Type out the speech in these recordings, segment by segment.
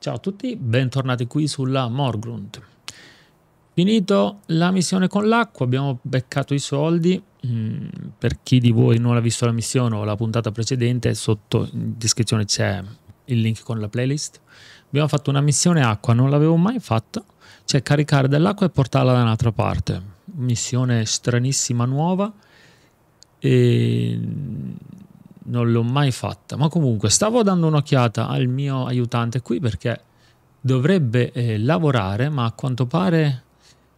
Ciao a tutti, bentornati qui sulla Morgrund. Finito la missione con l'acqua, abbiamo beccato i soldi. Mm, per chi di voi non ha visto la missione o la puntata precedente, sotto in descrizione c'è il link con la playlist. Abbiamo fatto una missione acqua, non l'avevo mai fatta, cioè caricare dell'acqua e portarla da un'altra parte. Missione stranissima, nuova. E non l'ho mai fatta, ma comunque stavo dando un'occhiata al mio aiutante qui perché dovrebbe eh, lavorare, ma a quanto pare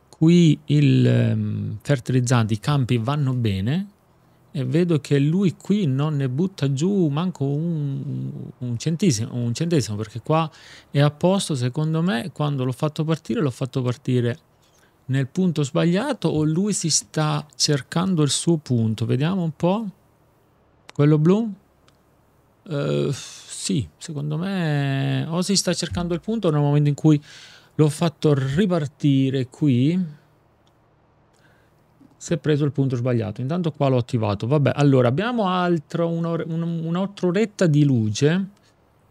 qui il eh, fertilizzante, i campi vanno bene e vedo che lui qui non ne butta giù manco un, un, centesimo, un centesimo, perché qua è a posto, secondo me, quando l'ho fatto partire, l'ho fatto partire nel punto sbagliato o lui si sta cercando il suo punto. Vediamo un po' Quello blu? Uh, sì, secondo me o si sta cercando il punto nel momento in cui l'ho fatto ripartire qui si è preso il punto sbagliato. Intanto qua l'ho attivato. Vabbè, allora abbiamo altro un'altra oretta di luce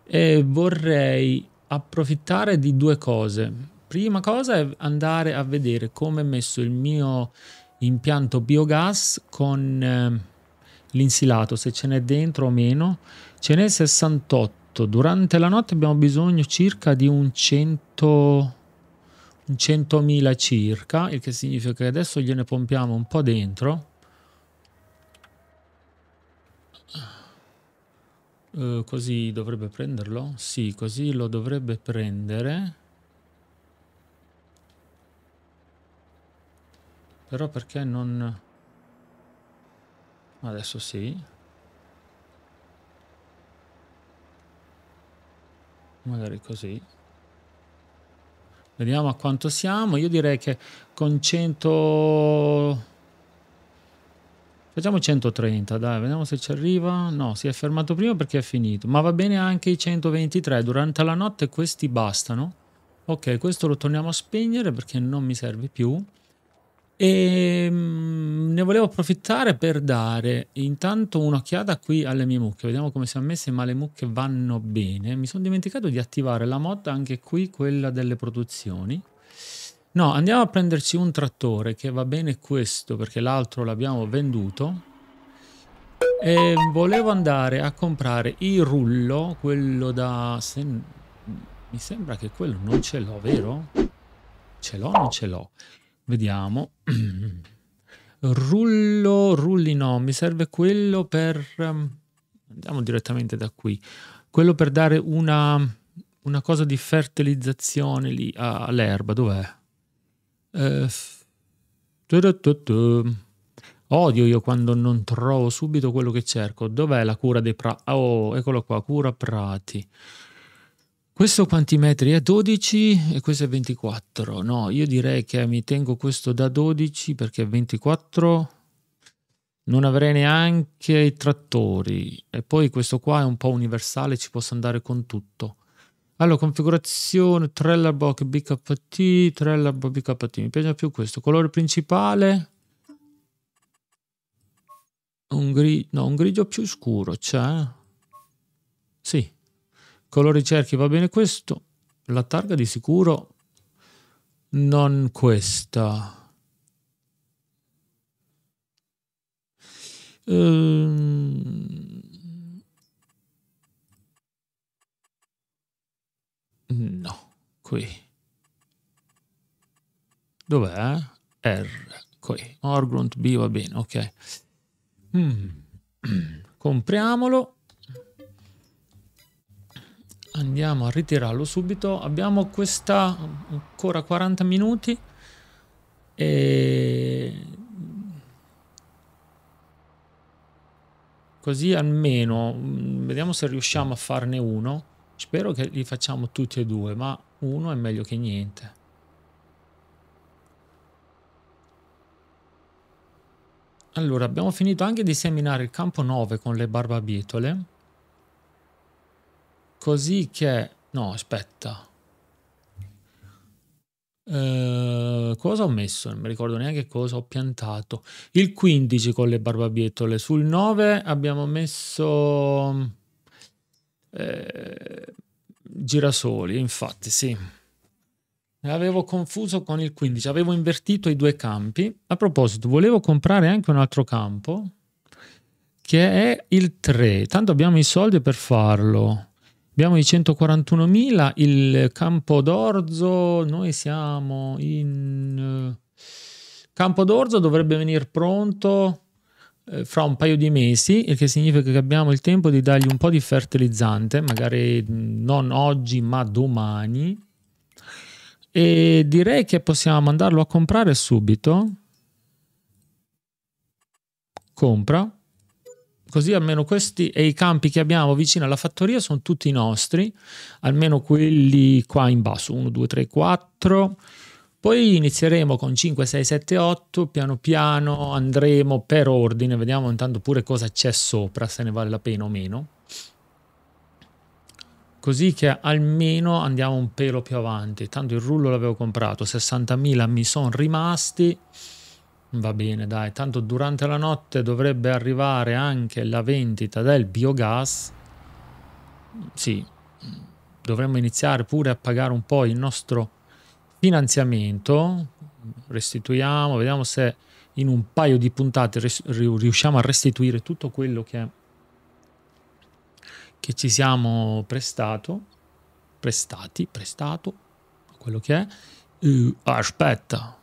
e vorrei approfittare di due cose. Prima cosa è andare a vedere come è messo il mio impianto biogas con... Eh, l'insilato, se ce n'è dentro o meno, ce n'è 68. Durante la notte abbiamo bisogno circa di un 100 un 100.000 circa, il che significa che adesso gliene pompiamo un po' dentro. Uh, così dovrebbe prenderlo? Sì, così lo dovrebbe prendere. Però perché non... Adesso sì. Magari così. Vediamo a quanto siamo. Io direi che con 100... Facciamo 130, dai, vediamo se ci arriva. No, si è fermato prima perché è finito. Ma va bene anche i 123. Durante la notte questi bastano. Ok, questo lo torniamo a spegnere perché non mi serve più. E ehm, ne volevo approfittare per dare intanto un'occhiata qui alle mie mucche, vediamo come siamo messe, ma le mucche vanno bene. Mi sono dimenticato di attivare la mod anche qui, quella delle produzioni. No, andiamo a prenderci un trattore che va bene questo perché l'altro l'abbiamo venduto. E volevo andare a comprare il rullo, quello da... Se... Mi sembra che quello non ce l'ho, vero? Ce l'ho o non ce l'ho? Vediamo. Rullo, rulli no, mi serve quello per... Ehm, andiamo direttamente da qui. Quello per dare una, una cosa di fertilizzazione lì all'erba, dov'è? Eh, Odio io quando non trovo subito quello che cerco. Dov'è la cura dei prati? Oh, eccolo qua, cura prati. Questo quanti metri è 12 e questo è 24. No, io direi che mi tengo questo da 12 perché 24 non avrei neanche i trattori. E poi questo qua è un po' universale, ci posso andare con tutto. Allora, configurazione, trailer box BKT, trailer box BKT, mi piace più questo. Colore principale, un, gri no, un grigio più scuro, c'è? Cioè... Sì, colori cerchi va bene questo la targa di sicuro non questa ehm... no qui dov'è? R qui Orgrunt B va bene ok mm. compriamolo andiamo a ritirarlo subito abbiamo questa ancora 40 minuti e così almeno mm, vediamo se riusciamo a farne uno spero che li facciamo tutti e due ma uno è meglio che niente allora abbiamo finito anche di seminare il campo 9 con le barbabietole Così che... No, aspetta. Eh, cosa ho messo? Non mi ricordo neanche cosa ho piantato. Il 15 con le barbabietole. Sul 9 abbiamo messo... Eh, girasoli, infatti, sì. Avevo confuso con il 15, avevo invertito i due campi. A proposito, volevo comprare anche un altro campo che è il 3. Tanto abbiamo i soldi per farlo. Abbiamo i 141.000, il campo d'orzo, noi siamo in... Eh, campo d'orzo dovrebbe venire pronto eh, fra un paio di mesi, il che significa che abbiamo il tempo di dargli un po' di fertilizzante, magari non oggi ma domani. E direi che possiamo andarlo a comprare subito. Compra così almeno questi e i campi che abbiamo vicino alla fattoria sono tutti nostri, almeno quelli qua in basso, 1, 2, 3, 4. Poi inizieremo con 5, 6, 7, 8, piano piano andremo per ordine, vediamo intanto pure cosa c'è sopra, se ne vale la pena o meno. Così che almeno andiamo un pelo più avanti, tanto il rullo l'avevo comprato, 60.000 mi sono rimasti. Va bene, dai, tanto durante la notte dovrebbe arrivare anche la vendita del biogas. Sì, dovremmo iniziare pure a pagare un po' il nostro finanziamento. Restituiamo, vediamo se in un paio di puntate riusciamo a restituire tutto quello che, che ci siamo prestato, prestati, prestato, quello che è. Uh, aspetta,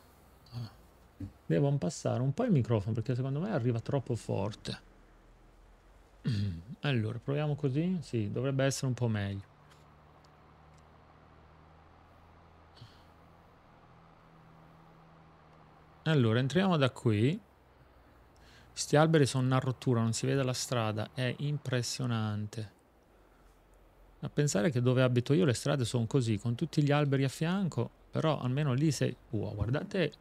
Devo abbassare un po' il microfono perché secondo me arriva troppo forte. Allora, proviamo così? Sì, dovrebbe essere un po' meglio. Allora, entriamo da qui. Questi alberi sono una rottura, non si vede la strada, è impressionante. A pensare che dove abito io le strade sono così, con tutti gli alberi a fianco, però almeno lì sei... Wow, guardate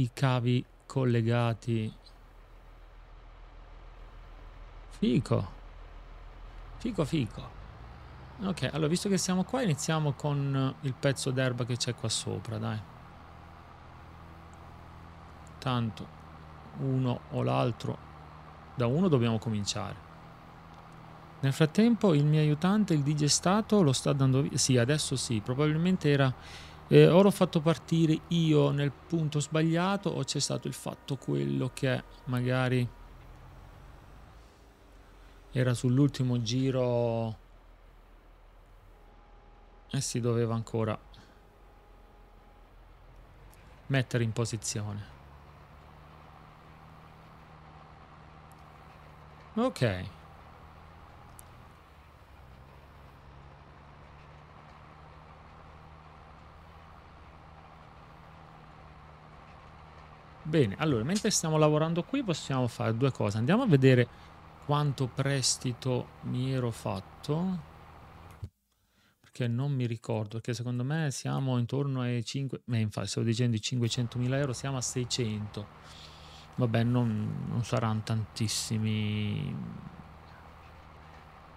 i cavi collegati. Fico. Fico, fico. Ok, allora visto che siamo qua iniziamo con il pezzo d'erba che c'è qua sopra, dai. Tanto uno o l'altro, da uno dobbiamo cominciare. Nel frattempo il mio aiutante, il digestato, lo sta dando via. Sì, adesso sì, probabilmente era eh, ora ho fatto partire io nel punto sbagliato o c'è stato il fatto quello che magari era sull'ultimo giro e si doveva ancora mettere in posizione. Ok. Bene, allora, mentre stiamo lavorando qui possiamo fare due cose. Andiamo a vedere quanto prestito mi ero fatto. Perché non mi ricordo, perché secondo me siamo intorno ai 5... Beh, infatti, stavo dicendo i 500.000 euro, siamo a 600. Vabbè, non, non saranno tantissimi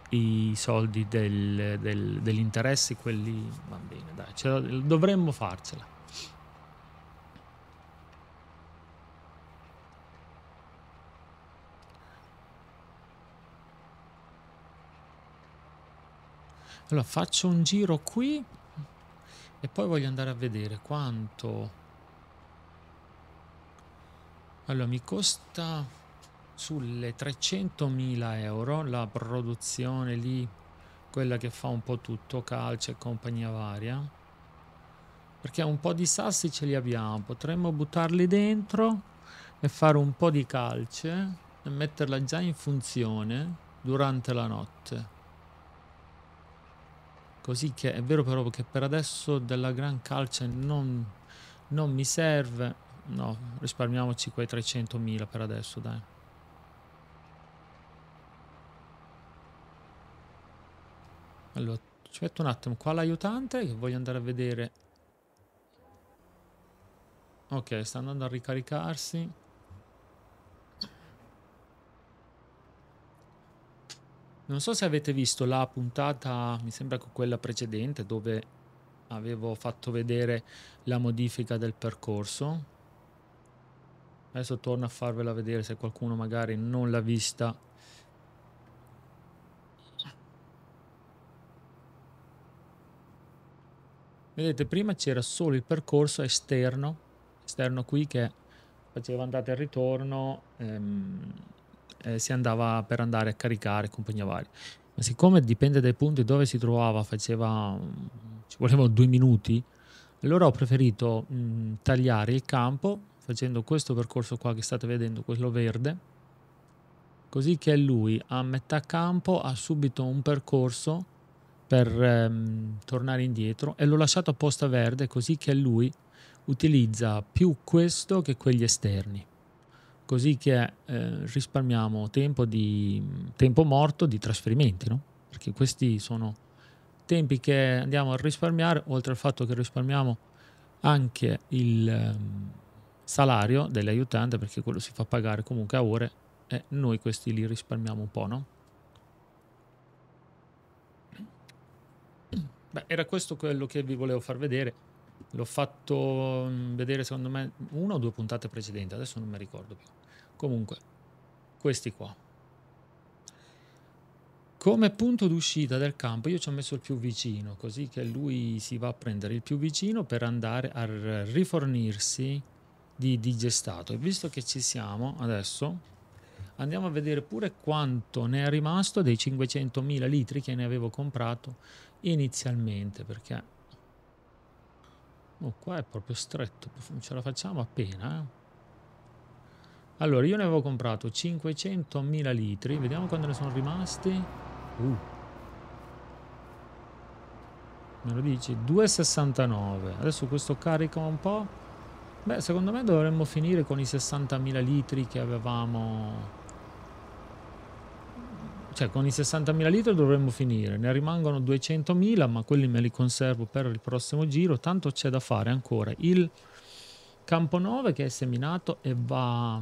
i soldi del, del, degli interessi, quelli... Va bene, dai, dovremmo farcela. Allora faccio un giro qui e poi voglio andare a vedere quanto... Allora mi costa sulle 300.000 euro la produzione lì, quella che fa un po' tutto, calcio e compagnia varia. Perché un po' di sassi ce li abbiamo, potremmo buttarli dentro e fare un po' di calce e metterla già in funzione durante la notte. Così che è vero però che per adesso della Gran Calce non, non mi serve. No, risparmiamoci quei 300.000 per adesso, dai. Allora, aspetta un attimo, qua l'aiutante che voglio andare a vedere. Ok, sta andando a ricaricarsi. Non so se avete visto la puntata, mi sembra che quella precedente, dove avevo fatto vedere la modifica del percorso. Adesso torno a farvela vedere se qualcuno magari non l'ha vista. Vedete, prima c'era solo il percorso esterno, esterno qui che faceva andata e ritorno. Ehm, eh, si andava per andare a caricare compagnia varia. Ma siccome dipende dai punti dove si trovava, faceva, mm, ci volevano due minuti, allora ho preferito mh, mm, tagliare il campo facendo questo percorso qua che state vedendo, quello verde, così che lui a metà campo ha subito un percorso per ehm, tornare indietro e l'ho lasciato apposta verde così che lui utilizza più questo che quegli esterni così che eh, risparmiamo tempo, di, tempo, morto di trasferimenti, no? perché questi sono tempi che andiamo a risparmiare, oltre al fatto che risparmiamo anche il eh, salario dell'aiutante, perché quello si fa pagare comunque a ore e noi questi li risparmiamo un po', no? Beh, era questo quello che vi volevo far vedere. L'ho fatto mm, vedere secondo me una o due puntate precedenti, adesso non mi ricordo più. Comunque, questi qua. Come punto d'uscita del campo io ci ho messo il più vicino, così che lui si va a prendere il più vicino per andare a rifornirsi di digestato. E visto che ci siamo adesso, andiamo a vedere pure quanto ne è rimasto dei 500.000 litri che ne avevo comprato inizialmente, perché oh, qua è proprio stretto, ce la facciamo appena. Eh? Allora, io ne avevo comprato 500.000 litri. Vediamo quando ne sono rimasti. Uh. Me lo dici? 2,69. Adesso questo carica un po'. Beh, secondo me dovremmo finire con i 60.000 litri che avevamo... Cioè, con i 60.000 litri dovremmo finire. Ne rimangono 200.000, ma quelli me li conservo per il prossimo giro. Tanto c'è da fare ancora. Il campo 9 che è seminato e va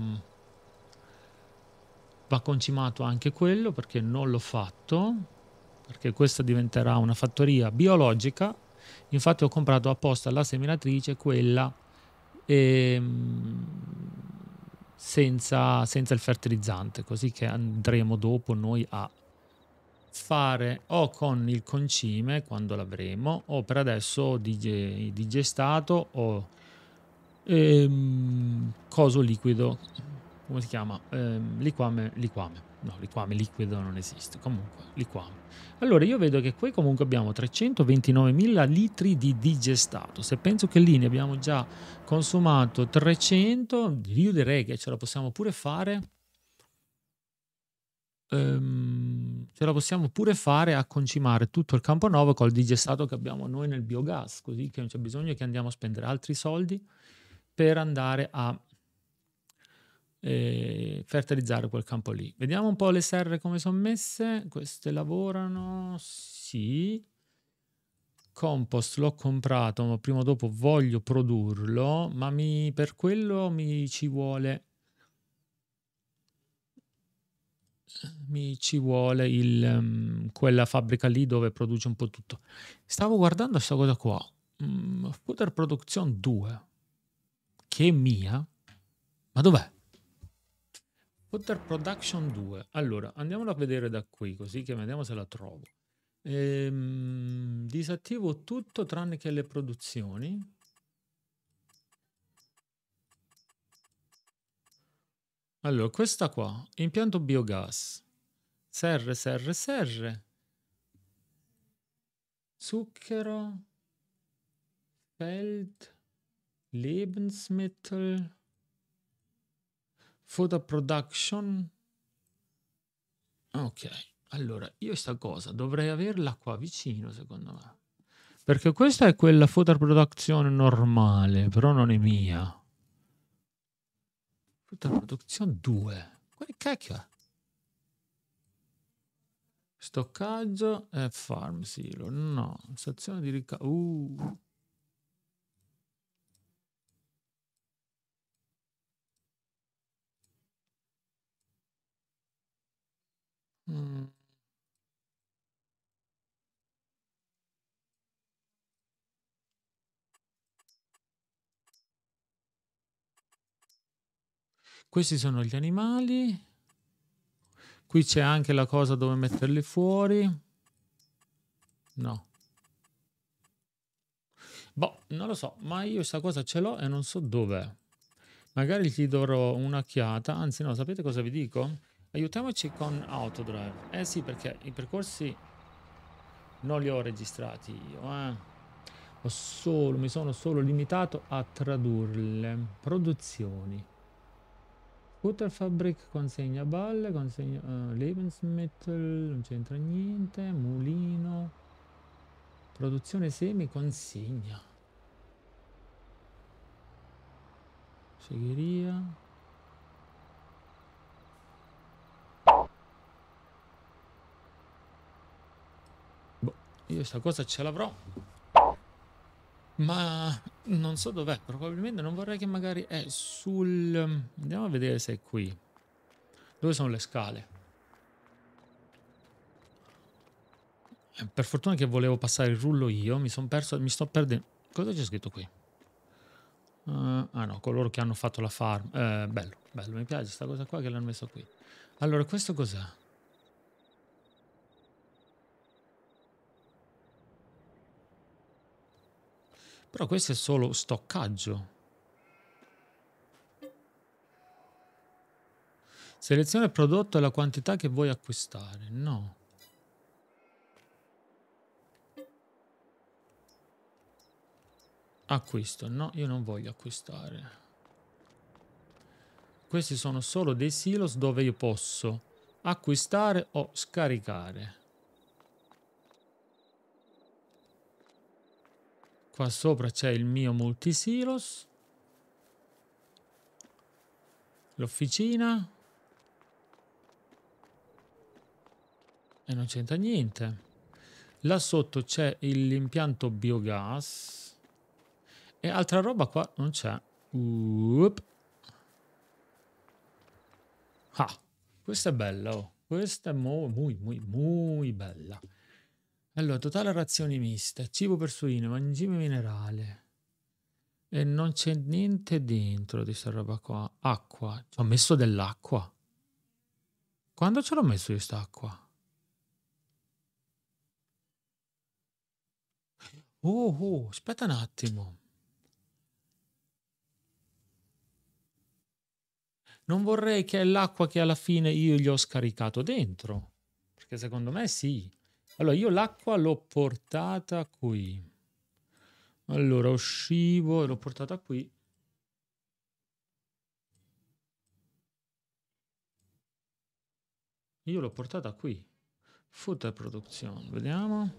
va concimato anche quello perché non l'ho fatto, perché questa diventerà una fattoria biologica. Infatti ho comprato apposta la seminatrice, quella ehm, senza, senza il fertilizzante, così che andremo dopo noi a fare o con il concime quando l'avremo o per adesso dig- digestato o ehm, coso liquido come si chiama? Eh, liquame, liquame. No, liquame, liquido non esiste. Comunque, liquame. Allora, io vedo che qui comunque abbiamo 329.000 litri di digestato. Se penso che lì ne abbiamo già consumato 300, io direi che ce la possiamo pure fare... Um, ce la possiamo pure fare a concimare tutto il campo nuovo col digestato che abbiamo noi nel biogas, così che non c'è bisogno che andiamo a spendere altri soldi per andare a e fertilizzare quel campo lì. Vediamo un po' le serre come sono messe. Queste lavorano, sì. Compost l'ho comprato, ma prima o dopo voglio produrlo, ma mi, per quello mi ci vuole mi ci vuole il, um, quella fabbrica lì dove produce un po' tutto. Stavo guardando questa cosa qua, um, mm, Fooder Production 2, che è mia, ma dov'è? Potter Production 2. Allora, andiamola a vedere da qui, così che vediamo se la trovo. Ehm, disattivo tutto tranne che le produzioni. Allora, questa qua, impianto biogas. Serre, serre, serre. Zucchero, Feld, Lebensmittel, Photo production. Ah, ok, allora io questa cosa dovrei averla qua vicino secondo me. Perché questa è quella photo production normale, però non è mia. Photo production 2. Che cacchio è? Stoccaggio e farm silo. No, stazione di ricarica. Uh. Mm. Questi sono gli animali. Qui c'è anche la cosa dove metterli fuori. No. Boh, non lo so, ma io questa cosa ce l'ho e non so dov'è. Magari gli darò un'occhiata, anzi no, sapete cosa vi dico? Aiutiamoci con Autodrive. Eh sì, perché i percorsi non li ho registrati io, eh. Ho solo, mi sono solo limitato a tradurle. Produzioni. Scooter Fabric consegna balle, consegna uh, Lebensmittel, non c'entra niente, mulino. Produzione semi consegna. Segheria. Io sta cosa ce l'avrò. Ma non so dov'è. Probabilmente non vorrei che magari è sul... Andiamo a vedere se è qui. Dove sono le scale? Eh, per fortuna che volevo passare il rullo io. Mi sono perso... Mi sto perdendo... Cosa c'è scritto qui? Uh, ah no, coloro che hanno fatto la farm. Eh, bello, bello. Mi piace questa cosa qua che l'hanno messo qui. Allora, questo cos'è? Però questo è solo stoccaggio. Seleziona il prodotto e la quantità che vuoi acquistare. No. Acquisto. No, io non voglio acquistare. Questi sono solo dei silos dove io posso acquistare o scaricare. Qua sopra c'è il mio multisilos. L'officina. E non c'entra niente. Là sotto c'è l'impianto biogas. E altra roba qua non c'è. Ah, questa è bella, oh. Questa è molto, molto, molto bella. Allora, totale razione mista, cibo per suino, mangime minerale. E non c'è niente dentro di questa roba qua. Acqua. Ci ho messo dell'acqua. Quando ce l'ho messo io st'acqua? Oh, uh, oh, uh, aspetta un attimo. Non vorrei che è l'acqua che alla fine io gli ho scaricato dentro. Perché secondo me sì. Allora, io l'acqua l'ho portata qui. Allora, uscivo e l'ho portata qui. Io l'ho portata qui. Food production, vediamo.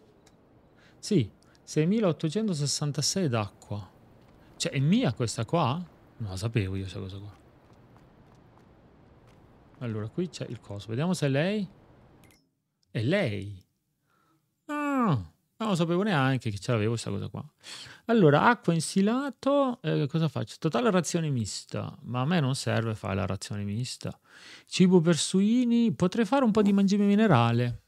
Sì, 6866 d'acqua. Cioè, è mia questa qua? Non la sapevo io questa cosa qua. Allora, qui c'è il coso. Vediamo se è lei. È lei. Non lo sapevo neanche che ce l'avevo questa cosa qua. Allora, acqua insilato, eh, cosa faccio? Totale razione mista, ma a me non serve fare la razione mista. Cibo per suini, potrei fare un po' di mangime minerale.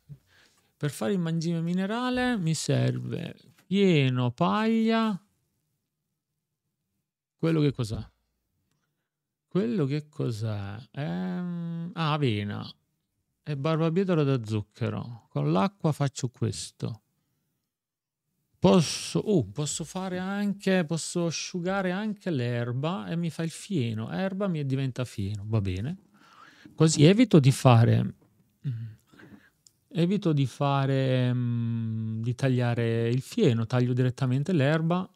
Per fare il mangime minerale mi serve pieno, paglia, quello che cos'è? Quello che cos'è? Ehm, ah, avena e barbabietola da zucchero. Con l'acqua faccio questo. Posso, oh, posso, fare anche, posso asciugare anche l'erba e mi fa il fieno. Erba mi diventa fieno, va bene. Così evito di fare, evito di fare, mm, di tagliare il fieno, taglio direttamente l'erba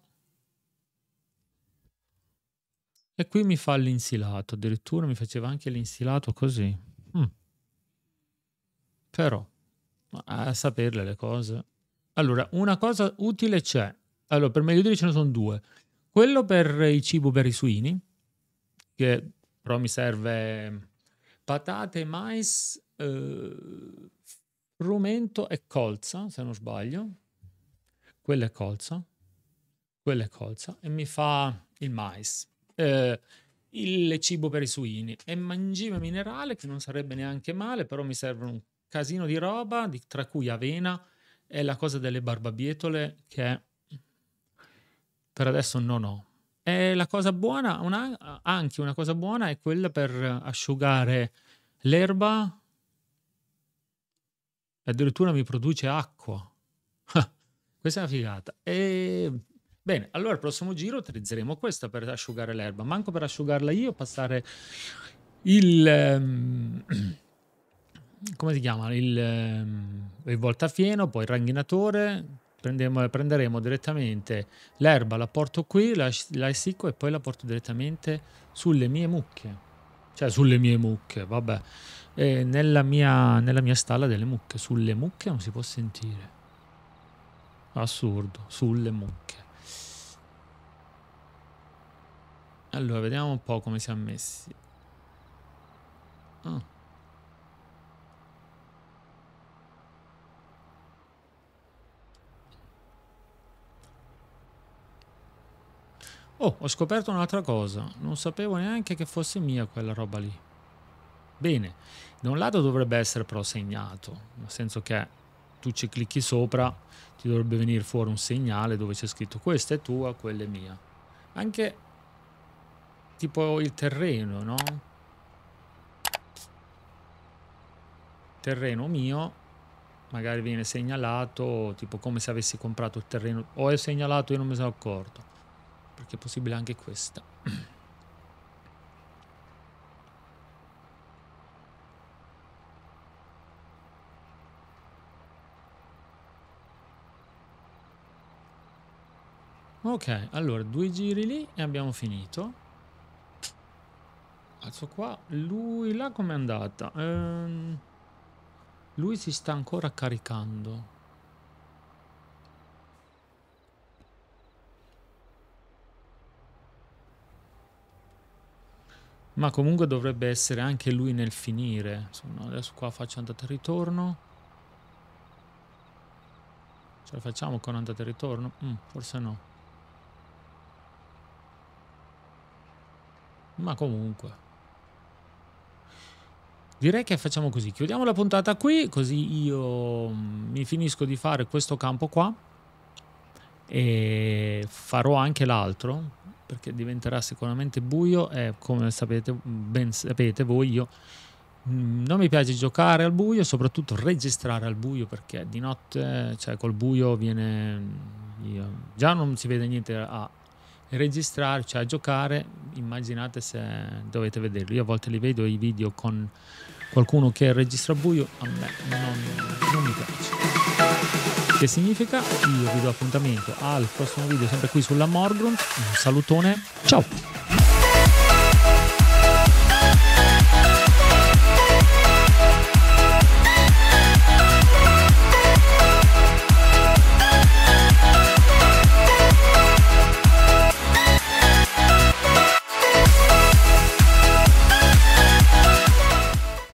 e qui mi fa l'insilato, addirittura mi faceva anche l'insilato così. Mm. Però, a saperle le cose. Allora, una cosa utile c'è. Allora, per meglio dire ce ne sono due. Quello per il cibo per i suini, che però mi serve patate, mais, eh, frumento e colza, se non sbaglio. Quella è colza. Quella è colza. E mi fa il mais. Eh, il cibo per i suini. E mangime minerale, che non sarebbe neanche male, però mi servono un casino di roba, di, tra cui avena, è la cosa delle barbabietole che per adesso non ho. È la cosa buona, una, anche una cosa buona, è quella per asciugare l'erba. Addirittura mi produce acqua. questa è una figata. E... Bene, allora il prossimo giro utilizzeremo questa per asciugare l'erba. Manco per asciugarla io, passare il... Um, come si chiama? Il, ehm, il voltafieno, poi il ranghinatore, Prenderemo, prenderemo direttamente l'erba, la porto qui, la, la essicco e poi la porto direttamente sulle mie mucche. Cioè sulle mie mucche, vabbè. Nella mia, nella, mia, stalla delle mucche. Sulle mucche non si può sentire. Assurdo, sulle mucche. Allora, vediamo un po' come siamo messi. Ah. Oh, ho scoperto un'altra cosa. Non sapevo neanche che fosse mia quella roba lì. Bene, da un lato dovrebbe essere però segnato, nel senso che tu ci clicchi sopra, ti dovrebbe venire fuori un segnale dove c'è scritto questa è tua, quella è mia. Anche tipo il terreno, no? Terreno mio, magari viene segnalato, tipo come se avessi comprato il terreno, o è segnalato io non mi sono accorto perché è possibile anche questa. ok, allora due giri lì e abbiamo finito. Alzo qua, lui là com'è andata? Ehm, lui si sta ancora caricando. Ma comunque dovrebbe essere anche lui nel finire. Insomma, adesso qua faccio andata e ritorno. Ce la facciamo con andata e ritorno? Mm, forse no. Ma comunque. Direi che facciamo così. Chiudiamo la puntata qui, così io mm, mi finisco di fare questo campo qua e farò anche l'altro perché diventerà sicuramente buio e come sapete, ben sapete voi io mm, non mi piace giocare al buio, soprattutto registrare al buio perché di notte, cioè col buio viene mm, io, già non si vede niente a registrare, cioè a giocare, immaginate se dovete vederlo. Io a volte li vedo i video con qualcuno che registra al buio, a me non, non mi piace che significa io vi do appuntamento al prossimo video sempre qui sulla Morgrun, un salutone, ciao!